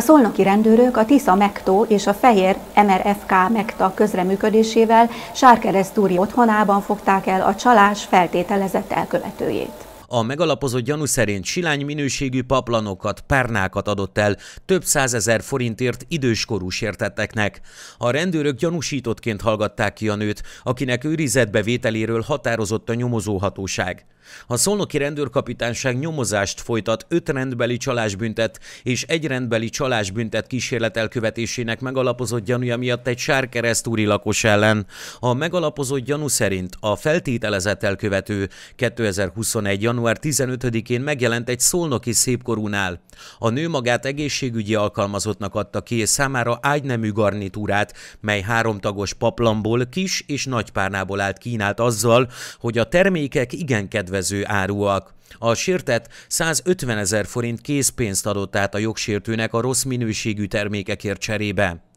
A szolnoki rendőrök a Tisza Mektó és a Fehér MRFK Mekta közreműködésével Sárkeresztúri otthonában fogták el a csalás feltételezett elkövetőjét. A megalapozott gyanú szerint silány minőségű paplanokat, párnákat adott el több százezer forintért időskorú sértetteknek. A rendőrök gyanúsítottként hallgatták ki a nőt, akinek őrizetbe vételéről határozott a nyomozóhatóság. A szolnoki rendőrkapitányság nyomozást folytat öt rendbeli csalásbüntet és egy rendbeli csalásbüntet kísérlet elkövetésének megalapozott gyanúja miatt egy sárkeresztúri lakos ellen. A megalapozott gyanú szerint a feltételezett elkövető 2021. január január 15-én megjelent egy szolnoki szépkorúnál. A nő magát egészségügyi alkalmazottnak adta ki, és számára ágynemű garnitúrát, mely háromtagos paplamból, kis és nagypárnából állt kínált azzal, hogy a termékek igen kedvező áruak. A sértett 150 ezer forint készpénzt adott át a jogsértőnek a rossz minőségű termékekért cserébe.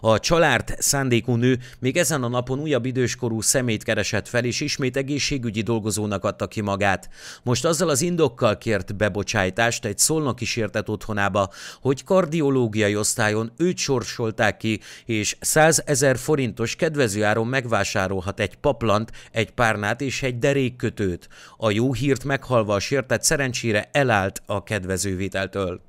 A család szándékú nő még ezen a napon újabb időskorú szemét keresett fel, és ismét egészségügyi dolgozónak adta ki magát. Most azzal az indokkal kért bebocsájtást egy szolnoki sértett otthonába, hogy kardiológiai osztályon őt sorsolták ki, és 100 ezer forintos kedvező áron megvásárolhat egy paplant, egy párnát és egy derékkötőt. A jó hírt meghalva a sértett szerencsére elállt a kedvezővételtől.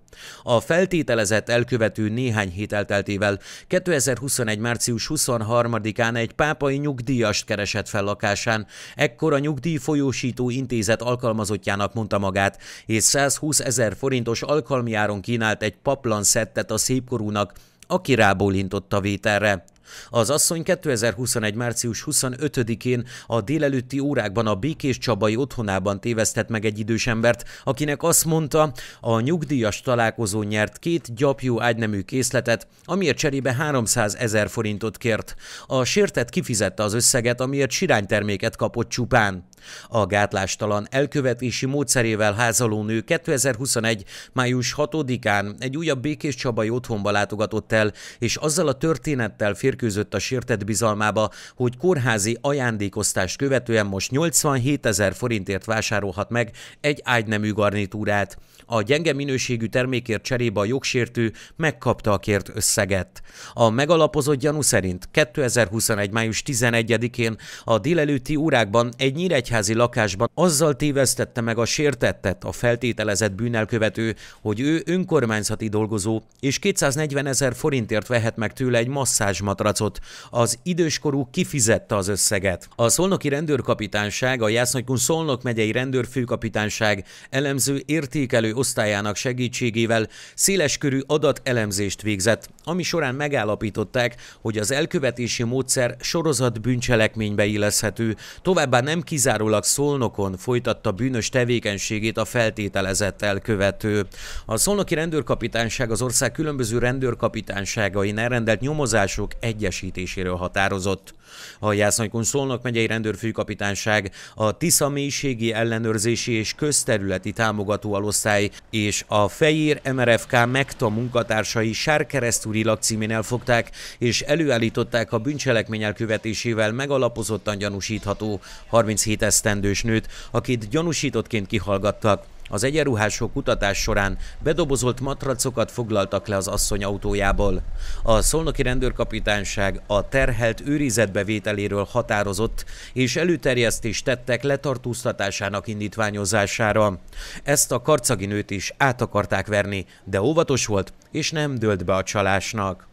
A feltételezett elkövető néhány hét elteltével 2021. március 23-án egy pápai nyugdíjast keresett fel lakásán. Ekkor a nyugdíjfolyósító intézet alkalmazottjának mondta magát, és 120 ezer forintos alkalmi áron kínált egy paplan szettet a szépkorúnak, aki rábólintott a vételre. Az asszony 2021. március 25-én a délelőtti órákban a Békés Csabai otthonában tévesztett meg egy idős embert, akinek azt mondta, a nyugdíjas találkozón nyert két gyapjú ágynemű készletet, amiért cserébe 300 ezer forintot kért. A sértett kifizette az összeget, amiért sirányterméket kapott csupán. A gátlástalan elkövetési módszerével házaló nő 2021. május 6-án egy újabb Békés Csabai otthonba látogatott el, és azzal a történettel férfi férkőzött a sértett bizalmába, hogy kórházi ajándékoztást követően most 87 ezer forintért vásárolhat meg egy ágynemű garnitúrát. A gyenge minőségű termékért cserébe a jogsértő megkapta a kért összeget. A megalapozott gyanú szerint 2021. május 11-én a délelőtti órákban egy nyíregyházi lakásban azzal tévesztette meg a sértettet a feltételezett bűnelkövető, hogy ő önkormányzati dolgozó, és 240 ezer forintért vehet meg tőle egy masszázsmatracot matracot. Az időskorú kifizette az összeget. A szolnoki rendőrkapitányság, a Jásznagykun Szolnok megyei rendőrfőkapitányság elemző értékelő osztályának segítségével széleskörű adatelemzést végzett, ami során megállapították, hogy az elkövetési módszer sorozat bűncselekménybe illeszhető, továbbá nem kizárólag Szolnokon folytatta bűnös tevékenységét a feltételezett elkövető. A szolnoki rendőrkapitányság az ország különböző rendőrkapitányságain elrendelt nyomozások egy egyesítéséről határozott. A Jászonykun Szolnok megyei rendőrfőkapitányság a Tisza mélységi ellenőrzési és közterületi támogató alosztály és a Fejér MRFK Megta munkatársai Sárkeresztúri lakcímén elfogták és előállították a bűncselekmény elkövetésével megalapozottan gyanúsítható 37 esztendős nőt, akit gyanúsítottként kihallgattak. Az egyenruhások kutatás során bedobozolt matracokat foglaltak le az asszony autójából. A szolnoki rendőrkapitányság a terhelt őrizetbevételéről határozott, és előterjesztést tettek letartóztatásának indítványozására. Ezt a karcaginőt is át akarták verni, de óvatos volt, és nem dőlt be a csalásnak.